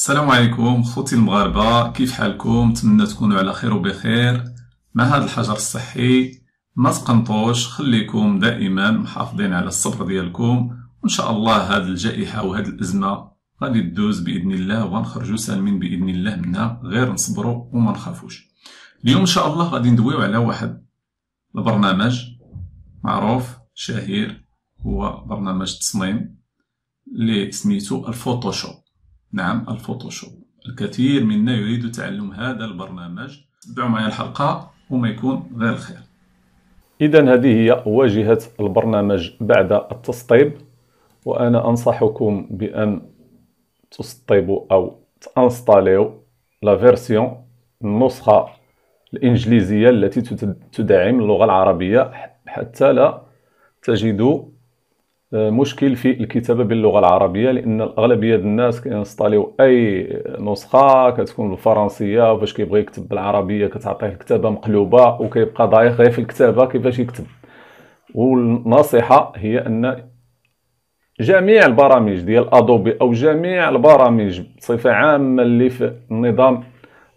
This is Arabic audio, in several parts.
السلام عليكم خوتي المغاربة كيف حالكم نتمنى تكونوا على خير وبخير مع هذا الحجر الصحي ما تقنطوش خليكم دائما محافظين على الصبر ديالكم وان شاء الله هاد الجائحة وهذه الأزمة غادي تدوز بإذن الله وغنخرجوا سالمين بإذن الله منها غير نصبروا وما نخافوش اليوم ان شاء الله غادي ندويو على واحد البرنامج معروف شهير هو برنامج تصميم اللي سميتو الفوتوشوب نعم الفوتوشوب الكثير منا يريد تعلم هذا البرنامج تبعوا معي الحلقة وما يكون غير الخير إذا هذه هي واجهة البرنامج بعد التسطيب وأنا أنصحكم بأن تسطيبوا أو تانستاليو لا فيرسيون النسخة الإنجليزية التي تدعم اللغة العربية حتى لا تجدوا آه، مشكل في الكتابه باللغه العربيه لان الاغلبيه الناس كينستاليو اي نسخه كتكون بالفرنسيه فاش كيبغي يكتب بالعربيه كتعطيه الكتابه مقلوبه وكيبقى ضايع غير في الكتابه كيفاش يكتب والنصيحه هي ان جميع البرامج ديال ادوبي او جميع البرامج بصفه عامه اللي في النظام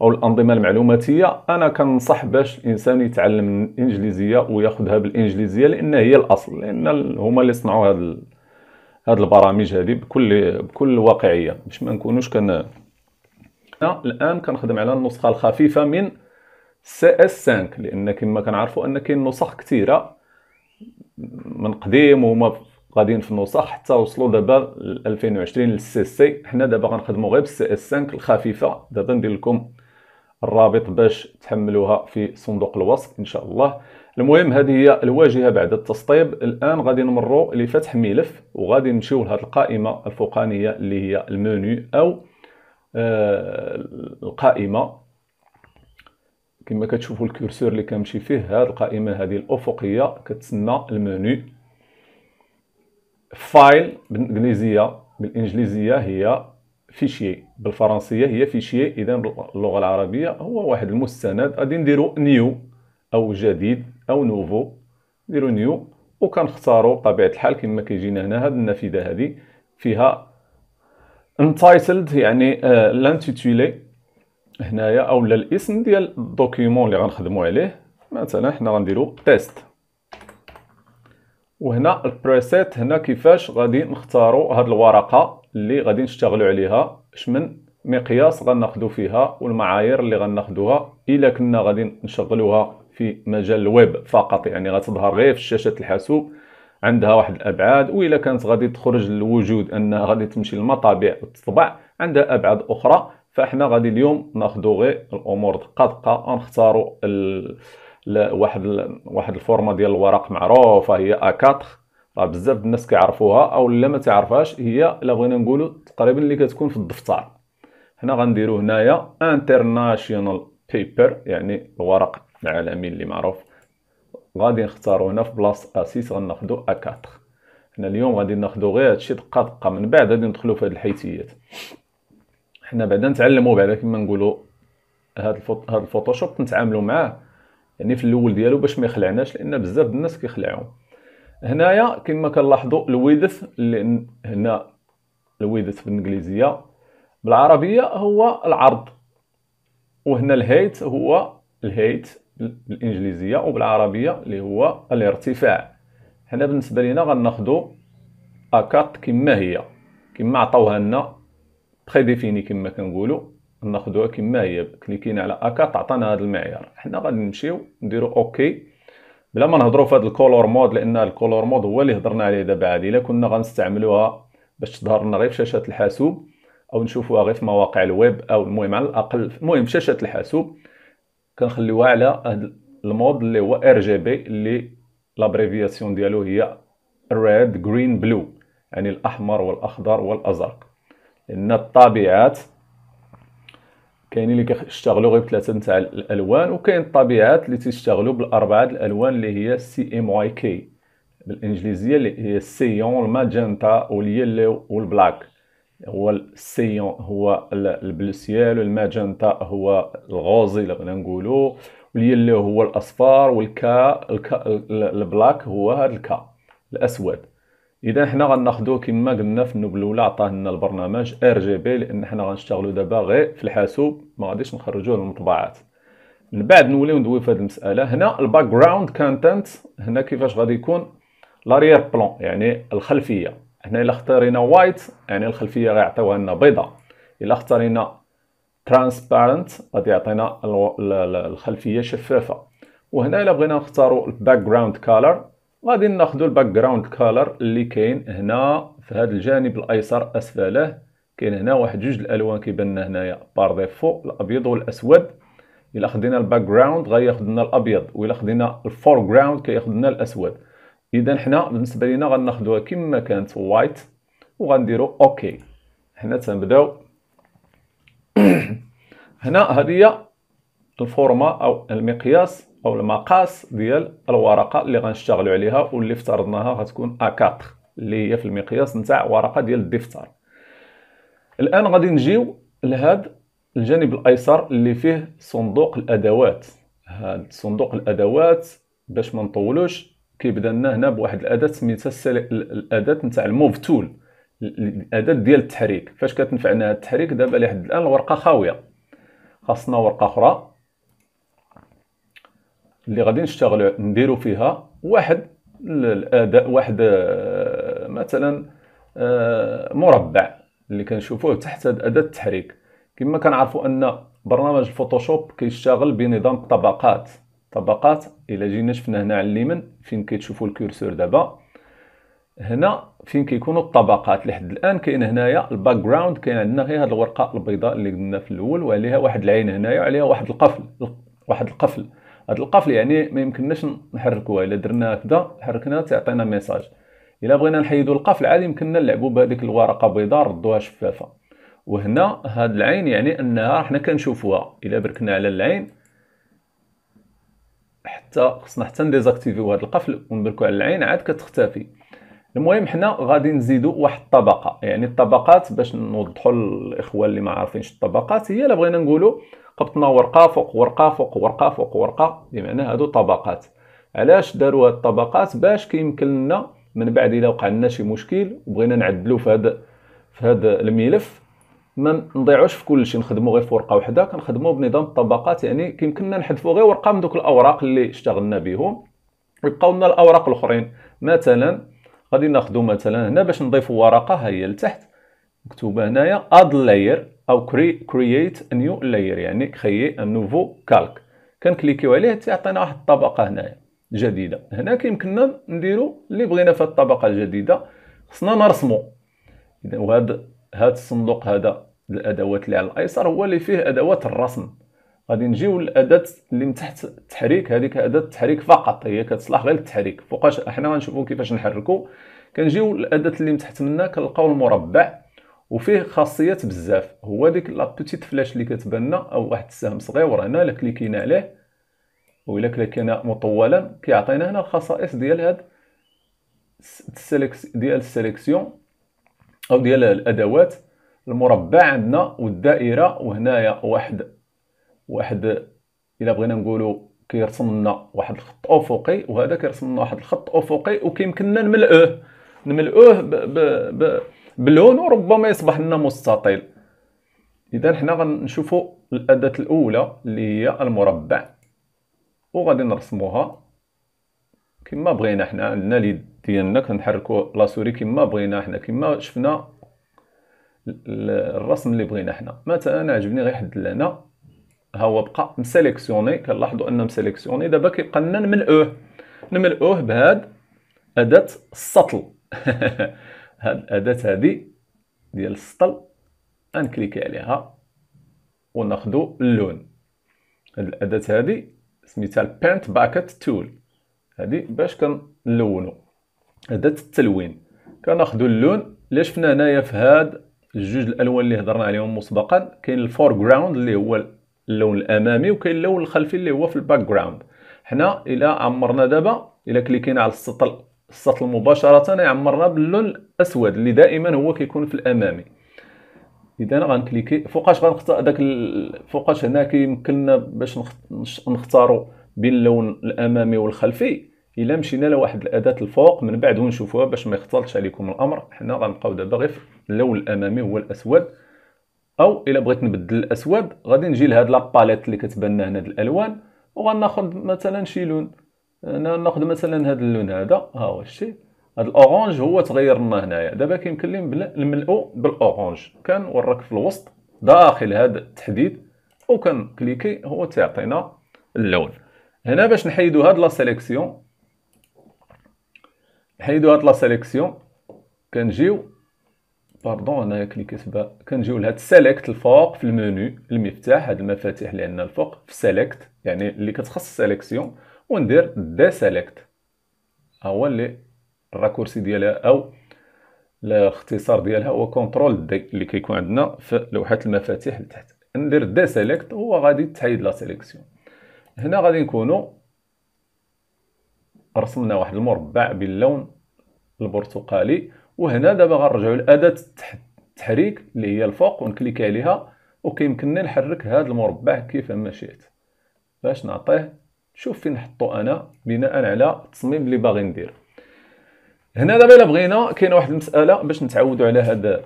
او الانظمه المعلوماتيه انا كنصح باش الانسان يتعلم الانجليزيه وياخذها بالانجليزيه لان هي الاصل لان هما اللي صنعوا هاد هاد البرامج هذه بكل بكل واقعيه باش ما نكونوش كن انا الان كنخدم على النسخه الخفيفه من سي اس 5 لان كما كنعرفوا ان كاين نسخ كثيره من قديم وهما غاديين في النسخ حتى وصلوا دابا 2020 للسي سي حنا دابا غنخدموا غير بالسي اس 5 الخفيفه دابا ندير لكم الرابط باش تحملوها في صندوق الوصف ان شاء الله المهم هذه هي الواجهه بعد التسطيب الان غادي نمروا لفتح ملف وغادي نمشيو لهذه القائمه الفوقانيه اللي هي المنيو او آه القائمه كما كتشوفوا الكورسور اللي كنمشي فيه هذه القائمه هذه الافقيه كتسمى المنيو فايل بالانجليزيه بالانجليزيه هي فيشي بالفرنسيه هي فيشي اذا باللغه العربيه هو واحد المستند غادي نديرو نيو او جديد او نوفو نديرو نيو وكنختاروا بطبيعه الحال كما كيجينا هنا هاد النافذه هذه فيها انتايتلد يعني لانتيتولي آه، هنايا اولا الاسم ديال الدوكيومون اللي غنخدمو عليه مثلا حنا غنديرو تيست وهنا البريسيت هنا كيفاش غادي نختارو هاد الورقه اللي غادي نشتغلوا عليها من مقياس غناخذوا فيها والمعايير اللي غناخذوها الا كنا غادي نشغلوها في مجال الويب فقط يعني غتظهر غير في شاشه الحاسوب عندها واحد الابعاد والا كانت غادي تخرج للوجود انها غادي تمشي للمطابع وتطبع عندها ابعاد اخرى فاحنا غادي اليوم ناخذوا غير الامور دقه دقه نختاروا ال... واحد ال... واحد الفورمه ديال الورق معروفه هي ا 4 راه بزاف الناس كيعرفوها او لا ما تعرفهاش هي الا بغينا نقولوا تقريبا اللي كتكون في الدفتر هنا غنديرو هنايا انترناشيونال بيبر يعني الورق العالمي اللي معروف غادي نختارو هنا في بلاصه اسيس غناخذوا ا 4 حنا اليوم غادي ناخدو غير هادشي دقه دقه من بعد غادي ندخلو في هاد الحيتيات حنا بعدا نتعلمو بعدا كما نقولوا هاد هاد الفوتوشوب نتعاملو معاه يعني في الاول ديالو باش ما يخلعناش لان بزاف الناس كيخلعوه هنايا كما كنلاحظوا الويدث اللي هنا الويدث بالانجليزيه بالعربيه هو العرض وهنا الهيت هو الهيت بالانجليزيه وبالعربيه اللي هو الارتفاع هنا بالنسبه لينا غناخذوا اكات كما هي كما عطاوها لنا ديفيني كما كنقولوا ناخذوها كما هي كليكينا على اكات عطانا هذا المعيار حنا غادي نمشيو نديرو اوكي بلا ما نهضروا في هذا الكولور مود لان الكولور مود هو اللي هضرنا عليه دابا عادي الا كنا غنستعملوها باش تظهر لنا غير في شاشه الحاسوب او نشوفوها غير في مواقع الويب او المهم على الاقل المهم شاشه الحاسوب كنخليوها على هذا المود اللي هو ار جي بي اللي لابريفياسيون ديالو هي ريد جرين بلو يعني الاحمر والاخضر والازرق لان الطابعات كاينين اللي كيشتغلوا غير بثلاثه نتاع الالوان وكاين الطبيعات اللي تيشتغلوا بالاربعه الالوان اللي هي سي ام واي كي بالانجليزيه اللي هي السيون الماجنتا واليلو والبلاك هو السيون هو البلوسيال والماجنتا هو الغوزي اللي بغينا نقولوا واليلو هو الاصفر والكا الكا البلاك هو هذا الكا الاسود اذا حنا غناخذو كما قلنا في النوبل الاولى عطاه لنا البرنامج ار جي بي لان حنا غنشتغلو دابا غير في الحاسوب ما غاديش نخرجوه للمطبعات من بعد نوليو ندوي في هذه المساله هنا الباك جراوند كونتنت هنا كيفاش غادي يكون لاريير بلون يعني الخلفيه هنا الا اختارينا وايت يعني الخلفيه غيعطيوها لنا بيضاء الا اختارينا ترانسبارنت غادي يعطينا الخلفيه شفافه وهنا الا بغينا نختاروا الباك جراوند كالر غادي ناخذوا الباك جراوند كالر اللي كاين هنا في هذا الجانب الايسر اسفله كاين هنا واحد جوج الالوان كيبان لنا هنايا بار ديفو الابيض والاسود الا خدينا الباك جراوند غياخذ لنا الابيض والا خدينا الفور جراوند كياخذ لنا الاسود اذا حنا بالنسبه لينا غناخذوها كما كانت وايت وغنديروا اوكي هنا تنبداو هنا هذه الفورما او المقياس او المقاس ديال الورقه اللي غنشتغلوا عليها واللي افترضناها غتكون ا 4 اللي هي في المقياس نتاع ورقه ديال الدفتر الان غادي نجيو لهذا الجانب الايسر اللي فيه صندوق الادوات هذا صندوق الادوات باش ما نطولوش كيبدا لنا هنا بواحد الاداه سميتها الاداه نتاع الموف تول الاداه ديال التحريك فاش كتنفعنا هاد التحريك دابا لحد الان الورقه خاويه خاصنا ورقه اخرى اللي غادي نشتغلوا نديروا فيها واحد الاداء واحد آه، مثلا آه، مربع اللي كنشوفوه تحت هذه اداه التحريك كما كنعرفوا ان برنامج الفوتوشوب كيشتغل بنظام طبقات طبقات الا جينا شفنا هنا على اليمين فين كتشوفوا الكورسور دابا هنا فين كيكونوا الطبقات لحد الان كاين هنايا الباك جراوند كاين عندنا غير هذه الورقه البيضاء اللي قلنا في الاول وعليها واحد العين هنايا وعليها واحد القفل واحد القفل هذا القفل يعني ما يمكنناش نحركوها الا درنا هكذا حركناها تعطينا ميساج الا بغينا نحيدوا القفل عادي يمكننا نلعبوا بهذيك الورقه بيضاء ردوها شفافه وهنا هاد العين يعني انها حنا كنشوفوها الا بركنا على العين حتى خصنا حتى نديزاكتيفيو هاد القفل ونبركو على العين عاد كتختفي المهم حنا غادي نزيدو واحد الطبقه يعني الطبقات باش نوضحوا الاخوه اللي ما عارفينش الطبقات هي الا بغينا نقولوا قبطنا ورقه فوق ورقه فوق ورقه فوق ورقه بمعنى هادو طبقات علاش داروا هاد الطبقات باش كيمكن لنا من بعد الى وقع لنا شي مشكل وبغينا نعدلو في هذا في هذا الملف ما نضيعوش في كلشي نخدمو غير في ورقه وحده كنخدمو بنظام الطبقات يعني كيمكننا نحذفو غير ورقه من دوك الاوراق اللي اشتغلنا بهم ويبقاو لنا الاوراق الاخرين مثلا غادي ناخذ مثلا هنا باش نضيفو ورقه ها هي لتحت مكتوبه هنايا اد لاير او كرييت نيو لاير يعني كريي ان نوفو كالك كنكليكيو عليه تيعطينا واحد الطبقه هنايا جديده هنا كيمكننا نديرو اللي بغينا في الطبقه الجديده خصنا نرسمو وهاد وهذا هذا الصندوق هذا الادوات اللي على الايسر هو اللي فيه ادوات الرسم غادي نجيو للاداه اللي من تحت التحريك هذيك اداه التحريك فقط هي كتصلح غير للتحريك فوقاش حنا غنشوفو كيفاش نحركو كنجيو للاداه اللي من تحت منا كنلقاو المربع وفيه خاصيات بزاف هو ديك لا بوتيت فلاش اللي كتبان او واحد السهم صغير هنا اللي كليكينا عليه وإلا كليكينا مطولا كيعطينا هنا الخصائص ديال هاد السلكس ديال السيليكسيون او ديال الادوات المربع عندنا والدائره وهنايا واحد واحد الا بغينا نقولو كيرسم لنا واحد الخط افقي وهذا كيرسم لنا واحد الخط افقي وكيمكننا نملؤه نملؤه ب ب ب بلون وربما يصبح لنا مستطيل اذا حنا غنشوفو الاداه الاولى اللي هي المربع وغادي نرسموها كما بغينا حنا عندنا اليد ديالنا كنحركو لاسوري كما بغينا حنا كما شفنا الرسم اللي بغينا حنا مثلا عجبني غير حد لهنا ها هو بقى مسليكسيوني كنلاحظوا ان مسليكسيوني دابا كيبقى لنا نملؤه نملؤه بهاد اداه السطل هاد الاداه هادي ديال السطل انكليكي عليها وناخذ اللون هاد الاداه هادي سميتها البينت باكت تول هادي باش كنلونو اداه التلوين كناخذوا اللون اللي شفنا هنايا في هاد الجوج الالوان اللي هضرنا عليهم مسبقا كاين الفور جراوند اللي هو اللون الامامي وكاين اللون الخلفي اللي هو في الباك جراوند حنا الى عمرنا دابا الى كليكينا على السطل السطل مباشره يعمرنا باللون الاسود اللي دائما هو كيكون في الامامي اذا انا غنكليكي فوقاش غنختار داك ال... فوقاش هنا كيمكننا باش نختاروا بين اللون الامامي والخلفي الا مشينا لواحد الاداه الفوق من بعد ونشوفوها باش ما يختلطش عليكم الامر حنا غنبقاو دابا غير اللون الامامي هو الاسود او الا بغيت نبدل الاسود غادي نجي لهاد لاباليت اللي كتبان هنا هاد الالوان وغناخذ مثلا شي لون انا ناخذ مثلا هاد اللون هذا ها هو الشيء هاد الاورانج هو تغيرنا هنايا دابا كيمكن لي نملؤو بالاورانج وراك في الوسط داخل هذا التحديد وكنكليكي هو تيعطينا اللون هنا باش نحيدو هاد لا سيليكسيون نحيدو هاد لا سيليكسيون كنجيو باردون هنايا كليكيت با كنجيو لهاد سيليكت الفوق في المنيو المفتاح هاد المفاتيح اللي عندنا الفوق في سيليكت يعني اللي كتخص سيليكسيون وندير دي سيليكت هو اللي الراكورسي ديالها او الاختصار ديالها هو كنترول دي اللي كيكون عندنا في لوحه المفاتيح لتحت ندير دي سيليكت هو غادي تحيد لا سيليكسيون هنا غادي نكونوا رسمنا واحد المربع باللون البرتقالي وهنا دابا غنرجعوا لاداه التحريك اللي هي الفوق ونكليك عليها وكيمكنني نحرك هذا المربع كيف ما شئت باش نعطيه شوف فين نحطو انا بناء على التصميم اللي باغي ندير هنا دابا الا بغينا كاينه واحد المساله باش نتعودوا على هاد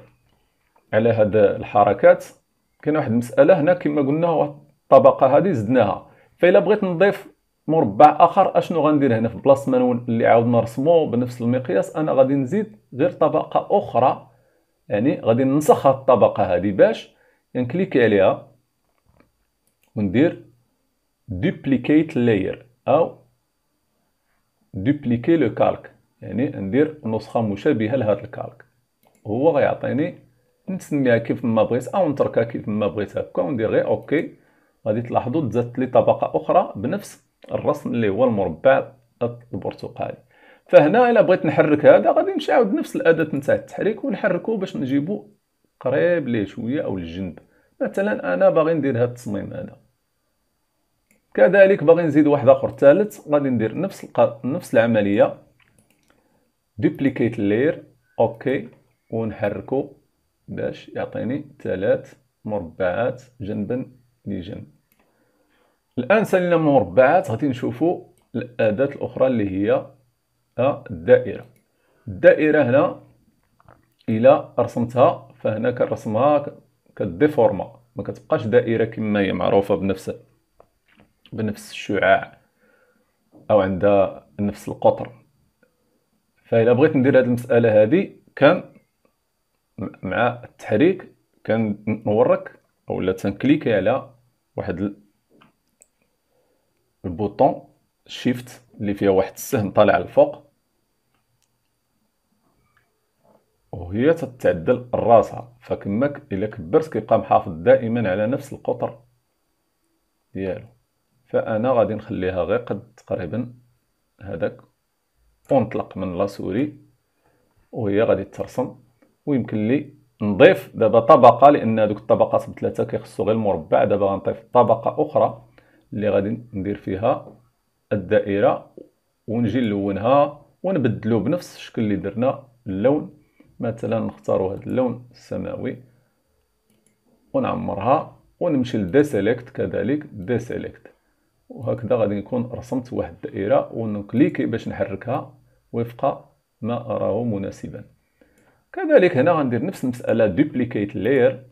على هاد الحركات كاينه واحد المساله هنا كما قلنا الطبقه هذه زدناها فالا بغيت نضيف مربع اخر اشنو غندير هنا في بلاصه ما اللي عاودنا نرسمو بنفس المقياس انا غادي نزيد غير طبقه اخرى يعني غادي ننسخ هاد الطبقه هذه باش نكليك عليها وندير دوبليكيت لاير او دوبليكي لو كالك يعني ندير نسخه مشابهه لهذا الكالك هو غيعطيني نسميها كيف ما بغيت او نتركها كيف ما بغيت هكا وندير غير اوكي غادي تلاحظوا تزادت لي طبقه اخرى بنفس الرسم اللي هو المربع البرتقالي فهنا الا بغيت نحرك هذا غادي نمشي عاود نفس الاداه نتاع التحريك ونحركو باش نجيبو قريب ليه شويه او الجنب مثلا انا باغي ندير هذا التصميم هذا كذلك باغي نزيد واحد اخر ثالث غادي ندير نفس نفس العمليه دوبليكيت اللير اوكي ونحركو باش يعطيني ثلاث مربعات جنبا لجنب الان سالينا من المربعات غادي نشوفوا الاداه الاخرى اللي هي الدائره الدائره هنا الى رسمتها فهنا كنرسمها كديفورما ما كتبقاش دائره كما هي معروفه بنفس بنفس الشعاع او عندها نفس القطر فإذا بغيت ندير هذه المسألة هذه كان مع التحريك أو لا تنكليكي على واحد البوطون شيفت اللي فيها واحد السهم طالع الفوق وهي تتعدل راسها فكما الا كبرت كيبقى محافظ دائما على نفس القطر ديالو فانا غادي نخليها غير قد تقريبا هذاك ونطلق من لاسوري وهي غادي ترسم ويمكن لي نضيف دابا طبقه لان هذوك الطبقات بثلاثه كيخصو غير المربع دابا غنضيف طبقه اخرى اللي غادي ندير فيها الدائره ونجي نلونها ونبدلو بنفس الشكل اللي درنا اللون مثلا نختاروا هذا اللون السماوي ونعمرها ونمشي لدي سيليكت كذلك دي سيليكت وهكذا غادي نكون رسمت واحد الدائره ونكليكي باش نحركها وفق ما أراه مناسبا كذلك هنا غندير نفس المسألة دوبليكيت لير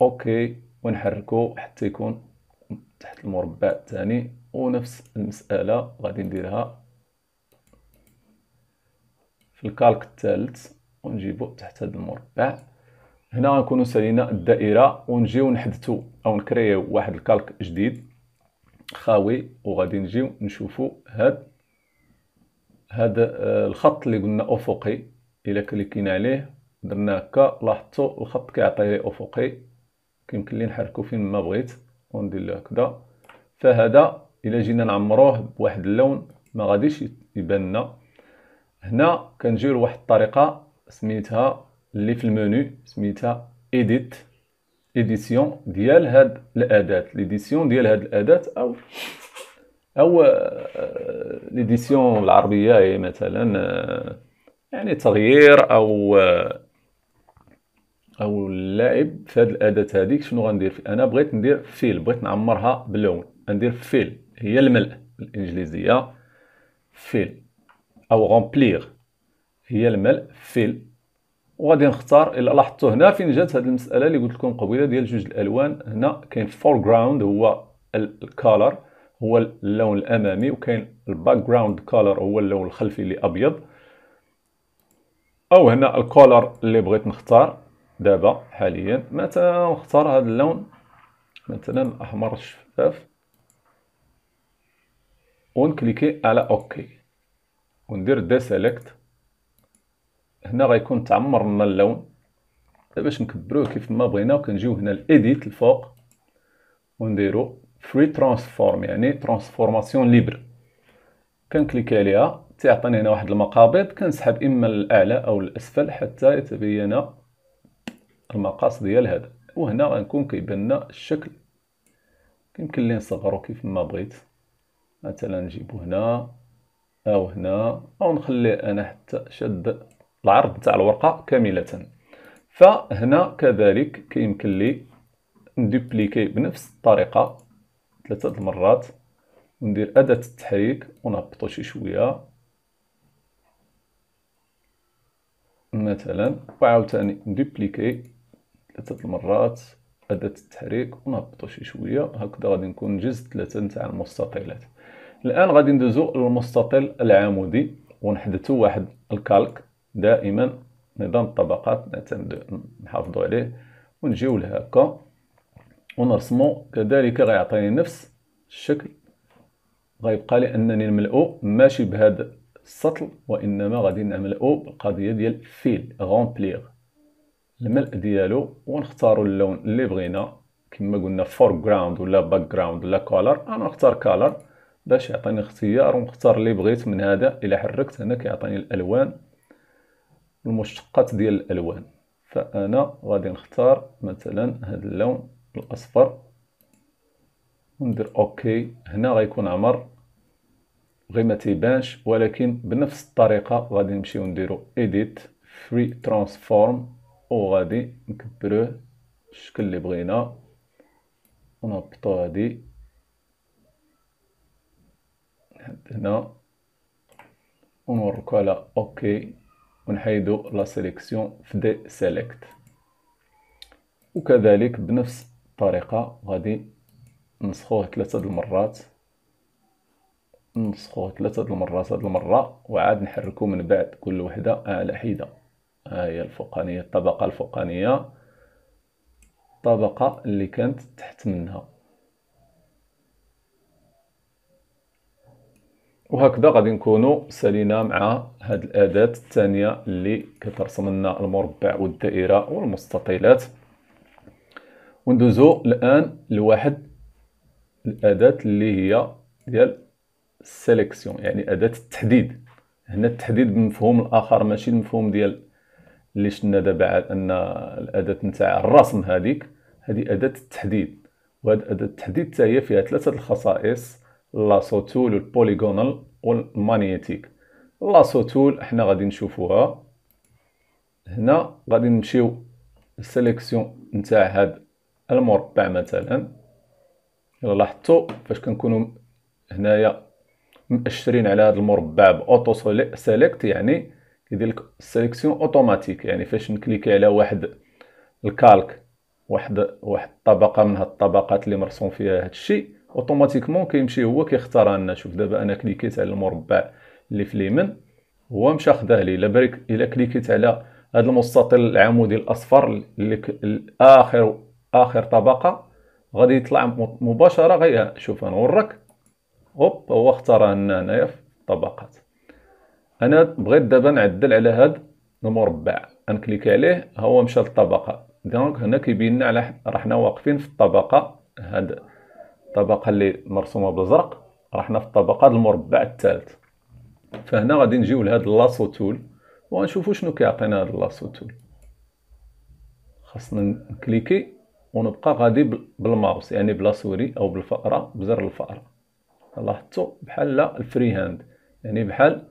اوكي ونحركو حتى يكون تحت المربع الثاني ونفس المسألة غادي نديرها في الكالك الثالث ونجيبو تحت هذا المربع هنا غنكونو سالينا الدائرة ونجيو نحدثو أو نكريو واحد الكالك جديد خاوي وغادي نجيو نشوفو هاد هذا آه، الخط اللي قلنا افقي الا كليكينا عليه درنا هكا لاحظتوا الخط كيعطي لي افقي كيمكن لي نحركو فين ما بغيت وندير له هكذا فهذا الا جينا نعمروه بواحد اللون ما غاديش يبان لنا هنا كنجيو لواحد الطريقه سميتها اللي في المنيو سميتها ايديت ايديسيون ديال هاد الاداه ليديسيون ديال هاد الاداه او او آه، ليديسيون العربيه هي مثلا آه، يعني تغيير او آه، او اللاعب في هذه الاداه هذيك شنو غندير انا بغيت ندير فيل بغيت نعمرها باللون ندير فيل هي الملء بالانجليزيه فيل او غومبليغ هي الملء فيل وغادي نختار الا لاحظتوا هنا فين جات هذه المساله اللي قلت لكم قبيله ديال جوج الالوان هنا كاين فور جراوند هو الكالر هو اللون الامامي وكاين الباك جراوند كولر هو اللون الخلفي اللي ابيض او هنا الكولر اللي بغيت نختار دابا حاليا مثلا نختار هذا اللون مثلا احمر شفاف ونكليكي على اوكي وندير دي سيليكت هنا غيكون تعمر لنا اللون باش نكبروه كيف ما بغينا وكنجيو هنا الايديت الفوق ونديرو فري ترانسفورم يعني ترانسفورماسيون ليبر كنكليكي عليها تيعطيني هنا واحد المقابض كنسحب اما للاعلى او للاسفل حتى يتبين المقاس ديال هذا وهنا غنكون كيبان لنا الشكل يمكن لي نصغرو كيف ما بغيت مثلا نجيبو هنا او هنا او نخليه انا حتى شد العرض تاع الورقه كامله فهنا كذلك كيمكن لي ندوبليكي بنفس الطريقه ثلاثة المرات وندير أداة التحريك ونهبطو شي شوية مثلا وعاوتاني ندوبليكي ثلاثة المرات أداة التحريك ونهبطو شي شوية هكذا غادي نكون نجز ثلاثة نتاع المستطيلات الآن غادي ندوزو للمستطيل العمودي ونحدثو واحد الكالك دائما نظام الطبقات نحافظو عليه ونجيو لهكا ونرسمو كذلك غيعطيني نفس الشكل غيبقى لي انني نملاو ماشي بهذا السطل وانما غادي نملاو بالقضيه ديال فيل غومبليغ الملء ديالو ونختاروا اللون اللي بغينا كما قلنا جراوند ولا باك جراوند ولا كولر انا نختار كولر باش يعطيني اختيار ونختار اللي بغيت من هذا الى حركت هنا كيعطيني الالوان المشتقات ديال الالوان فانا غادي نختار مثلا هذا اللون الاصفر وندير اوكي هنا غيكون عمر غير ما تيبانش ولكن بنفس الطريقه غادي نمشيو نديرو ايديت فري ترانسفورم وغادي نكبروه الشكل اللي بغينا ونهبطو هادي هنا ونوركو على اوكي ونحيدو لا سيليكسيون في دي سيليكت وكذلك بنفس الطريقه وغادي نسخوه ثلاثه د المرات نسخوه ثلاثه د المرات هاد المره وعاد نحركو من بعد كل وحده على آه، حده ها آه، هي الفوقانيه الطبقه الفوقانيه الطبقه اللي كانت تحت منها وهكذا غادي نكونوا سالينا مع هاد الاداه الثانيه اللي كترسم لنا المربع والدائره والمستطيلات وندوزو الان لواحد الاداه اللي هي ديال سيليكسيون يعني اداه التحديد هنا التحديد بمفهوم الاخر ماشي المفهوم ديال اللي شفنا دابا عاد ان الاداه نتاع الرسم هذيك هذه اداه التحديد وهاد اداه التحديد حتى هي فيها ثلاثه الخصائص سوتول والبوليغونال والمانيتيك سوتول احنا غادي نشوفوها هنا غادي نمشيو السيليكسيون نتاع هاد المربع مثلا الا لاحظتوا فاش كنكونوا هنايا مأشرين على هذا المربع باوتو سيليكت يعني كيدير لك سيليكسيون اوتوماتيك يعني فاش نكليكي على واحد الكالك واحد واحد الطبقه من هاد الطبقات اللي مرسوم فيها هادشي اوتوماتيكمون كيمشي هو كيختار لنا شوف دابا انا كليكيت على المربع اللي في اليمين هو مشى خداه لي الا برك الا كليكيت على هاد المستطيل العمودي الاصفر اللي اخر اخر طبقه غادي يطلع مباشره غي شوف نورك هوب هو اختار لنا هنايا في الطبقات انا بغيت دابا نعدل على هاد المربع انكليك عليه هو مشى للطبقه دونك هنا كيبين لنا على راه واقفين في الطبقه هاد الطبقه اللي مرسومه بالزرق راحنا في الطبقه المربع الثالث فهنا غادي نجيو لهاد اللاسو تول وغنشوفو شنو كيعطينا هاد اللاسو تول خاصنا نكليكي ونبقى غادي بالماوس يعني بلا سوري او بالفأرة بزر الفأرة لاحظتوا بحال الفري هاند يعني بحال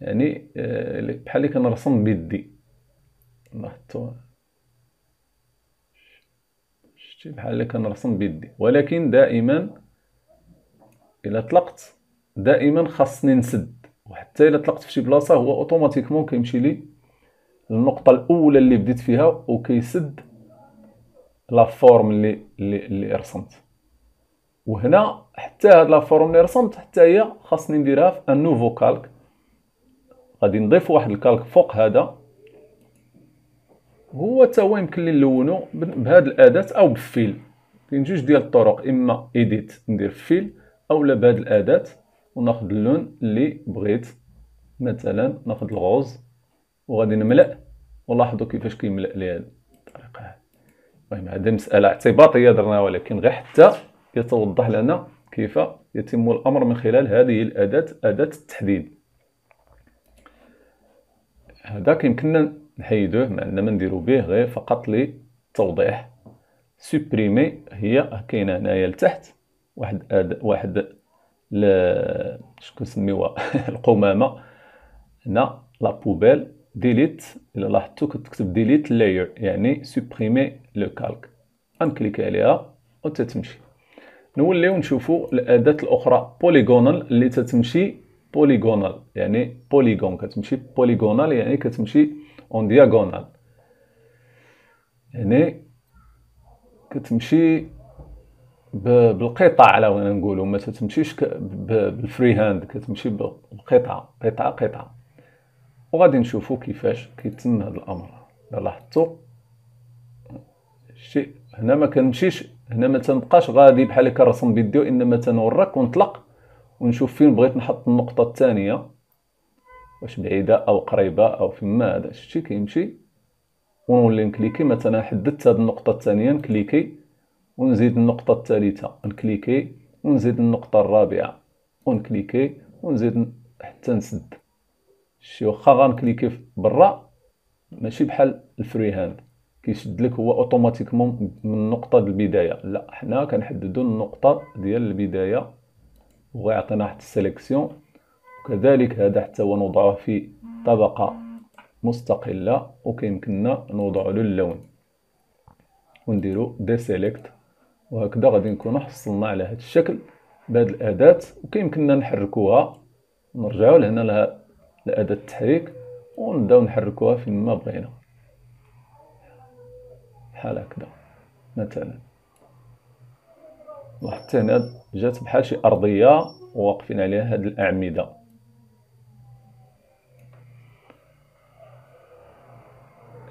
يعني آه، بحال اللي كنرسم بيدي لاحظتوا شتي بحال اللي كنرسم بيدي ولكن دائما الى طلقت دائما خاصني نسد وحتى الى طلقت في شي بلاصه هو اوتوماتيكمون كيمشي لي النقطه الاولى اللي بديت فيها وكيسد لا فورم اللي اللي, اللي رسمت وهنا حتى هاد لا فورم اللي رسمت حتى هي خاصني نديرها في ان نوفو كالك غادي نضيف واحد الكالك فوق هذا هو تا هو يمكن لي نلونو بهاد الاداه او بالفيل كاين جوج ديال الطرق اما ايديت ندير فيل اولا بهاد الاداه وناخذ اللون اللي بغيت مثلا ناخذ الغوز وغادي نملأ ولاحظوا كيفاش كيملأ لي هاد الطريقه هذه المهم طيب، هذه مسألة اعتباطية درناها ولكن غير حتى يتوضح لنا كيف يتم الأمر من خلال هذه الأداة أداة التحديد هذا يمكننا نحيدوه ما عندنا ما نديرو به غير فقط للتوضيح سوبريمي هي كاينه هنايا لتحت واحد أد... واحد ل... شكون سميوها القمامه هنا لا بوبيل ديليت الا لاحظتو كتكتب ديليت لاير يعني سوبريمي لو كالك غنكليك عليها وتتمشي نوليو نشوفو الاداه الاخرى بوليغونال اللي تتمشي بوليغونال يعني بوليغون كتمشي بوليغونال يعني كتمشي اون دياغونال يعني كتمشي بالقطع على وين نقولوا ما تتمشيش بالفري هاند كتمشي بالقطع قطعه قطعه وغادي نشوفو كيفاش كيتم هذا الامر لاحظتوا شتي هنا ما كنمشيش هنا ما تنبقاش غادي بحال هكا رسم بيدي انما تنورك ونطلق ونشوف فين بغيت نحط النقطه الثانيه واش بعيده او قريبه او فيما هذا شتي كيمشي ونولي نكليكي مثلا حددت هاد النقطه الثانيه نكليكي ونزيد النقطه الثالثه نكليكي ونزيد النقطه الرابعه ونكليكي ونزيد حتى نسد شي واخا غنكليكي برا ماشي بحال الفري هاند كيشد لك هو اوتوماتيكمون من نقطه البدايه لا حنا كنحددوا النقطه ديال البدايه وغيعطينا واحد السيليكسيون وكذلك هذا حتى هو نوضعه في طبقه مستقله وكيمكننا نوضعوا له اللون ونديروا دي سيليكت وهكذا غادي نكونوا حصلنا على هذا الشكل بهذه الاداه وكيمكننا نحركوها نرجعوا لهنا لها لاداه التحريك ونبداو نحركوها فين ما بغينا بحال هكذا مثلا وحتى هنا جات بحال شي ارضيه وواقفين عليها هاد الاعمده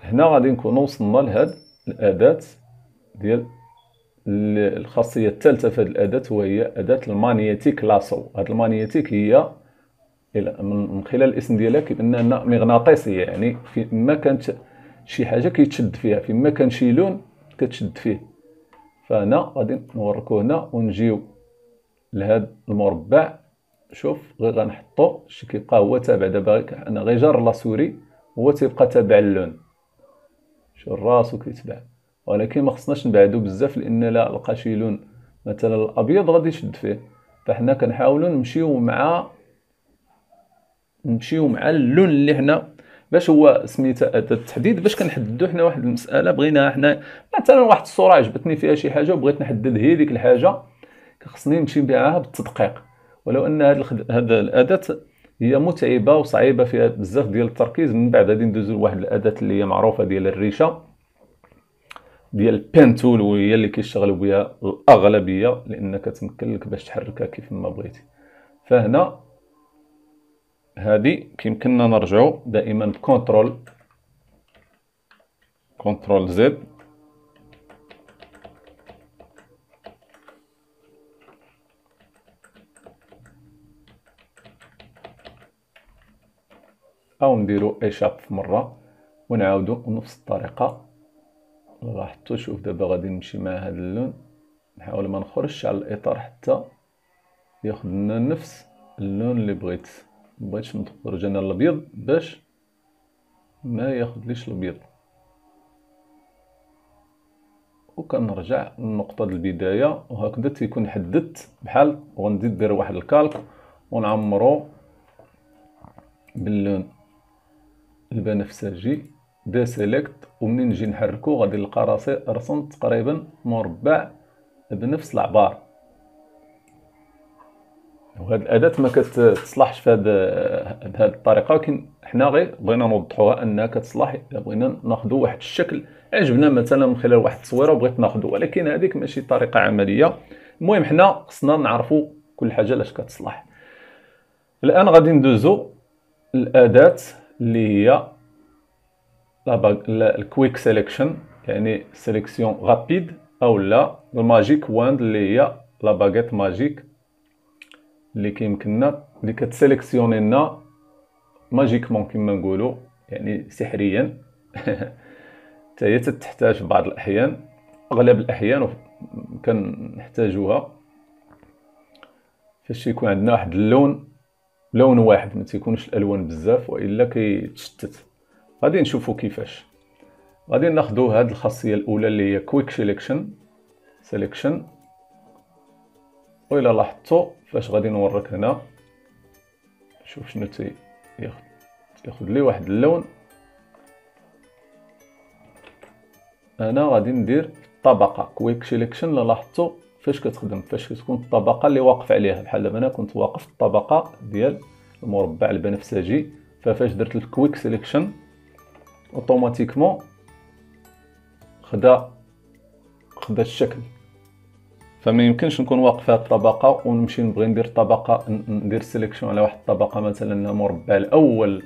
هنا غادي نكونو وصلنا لهاد الاداه ديال الخاصيه الثالثه في هذه الاداه وهي اداه المانيتيك لاسو هاد المانيتيك هي من خلال الاسم ديالها كيبان انها مغناطيسيه يعني فيما كانت شي حاجه كيتشد فيها فين ما كان شي لون كتشد فيه فهنا غادي نوركو هنا ونجيو لهذا المربع شوف غير غنحطو شي كيبقى هو تابع دابا انا غير جار لاسوري هو تيبقى تابع اللون شوف راسو كيتبع ولكن ما خصناش نبعدو بزاف لان لا لقى شي لون مثلا الابيض غادي يشد فيه فحنا كنحاولو نمشيو مع نمشيو مع اللون اللي حنا باش هو سميتها هذا التحديد باش كنحددوا حنا واحد المساله بغينا حنا مثلا واحد الصوره عجبتني فيها شي حاجه وبغيت نحدد هي ديك الحاجه خصني نمشي بها بالتدقيق ولو ان هذا الخد... هذا الاداه هي متعبه وصعيبه فيها بزاف ديال التركيز من بعد غادي ندوزوا لواحد الاداه اللي هي معروفه ديال الريشه ديال البين تول وهي اللي كيشتغلوا بها الاغلبيه لان كتمكن لك باش تحركها كيف ما بغيتي فهنا هذه كيمكننا نرجعو دائما بكونترول كونترول زد او نديرو شاب في مره ونعاودو نفس الطريقه لاحظتو شوف دابا غادي نمشي مع هذا اللون نحاول ما نخرجش على الاطار حتى ياخذ لنا نفس اللون اللي بغيت مبغيتش نخرج انا الابيض باش ما ياخذليش الابيض وكنرجع للنقطه ديال البدايه وهكذا تيكون حددت بحال وغنزيد دير واحد الكالك ونعمرو باللون البنفسجي دا سيليكت ومنين نجي نحركو غادي نلقى راسي رسم تقريبا مربع بنفس العبار وهاد الاداه ما كتصلحش بهاد هذه الطريقه ولكن حنا غير بغينا نوضحوها انها كتصلح الا بغينا ناخذ واحد الشكل عجبنا مثلا من خلال واحد التصويره وبغيت ناخذه ولكن هذيك ماشي طريقه عمليه المهم حنا خصنا نعرفوا كل حاجه لاش كتصلح الان غادي ندوزو الاداه اللي هي الكويك سيليكشن يعني سيليكسيون رابيد او لا الماجيك واند اللي هي لا باغيت ماجيك اللي كيمكننا اللي كتسيليكسيوني لنا ماجيكمون كما نقولوا يعني سحريا حتى هي تحتاج بعض الاحيان اغلب الاحيان كنحتاجوها فاش يكون عندنا واحد اللون لون واحد ما تيكونش الالوان بزاف والا كيتشتت غادي نشوفو كيفاش غادي ناخدو هاد الخاصيه الاولى اللي هي كويك سيليكشن سيليكشن و الا لاحظتوا فاش غادي نورك هنا شوف شنو تي ياخد لي واحد اللون انا غادي ندير طبقه كويك سيليكشن لاحظتوا فاش كتخدم فاش كتكون الطبقه اللي واقف عليها بحال دابا انا كنت واقف الطبقه ديال المربع البنفسجي ففاش درت الكويك سيليكشن اوتوماتيكمون خدا خدا الشكل فما يمكنش نكون واقف في الطبقه ونمشي نبغي ندير طبقه ندير سيليكسيون على واحد الطبقه مثلا المربع الاول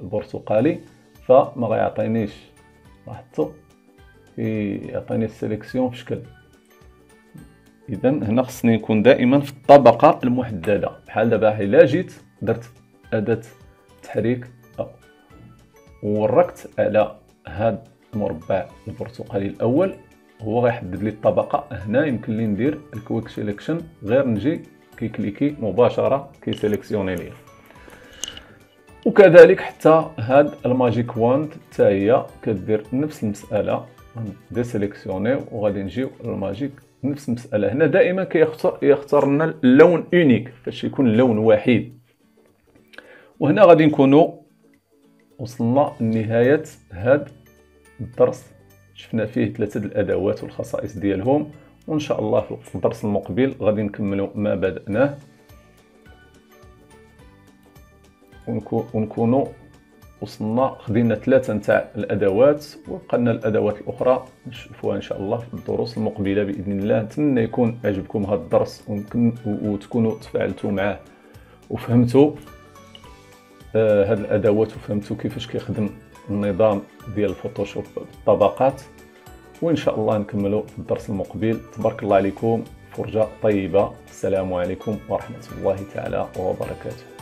البرتقالي فما غيعطينيش لاحظتوا يعطيني السيليكسيون في شكل اذا هنا خصني نكون دائما في الطبقه المحدده بحال دابا الا جيت درت اداه تحريك وركت على هذا المربع البرتقالي الاول هو غيحدد لي الطبقه هنا يمكن لي ندير الكويك سيليكشن غير نجي كيكليكي مباشره كيسيليكسيوني ليا وكذلك حتى هاد الماجيك واند حتى هي كدير نفس المساله سيليكسيوني وغادي نجيو الماجيك نفس المساله هنا دائما كيختار يختار لنا اللون اونيك فاش يكون لون وحيد وهنا غادي نكونوا وصلنا لنهايه هاد الدرس شفنا فيه ثلاثه الادوات والخصائص ديالهم وان شاء الله في الدرس المقبل غادي نكملوا ما بدأناه ونكونوا وصلنا خدينا ثلاثه نتاع الادوات وقلنا الادوات الاخرى نشوفوها ان شاء الله في الدروس المقبله باذن الله نتمنى يكون عجبكم هذا الدرس وتكونوا تفاعلتوا معه وفهمتوا آه الادوات وفهمتوا كيفاش كيخدم النظام ديال الفوتوشوب الطبقات وان شاء الله نكملوا في الدرس المقبل تبارك الله عليكم فرجه طيبه السلام عليكم ورحمه الله تعالى وبركاته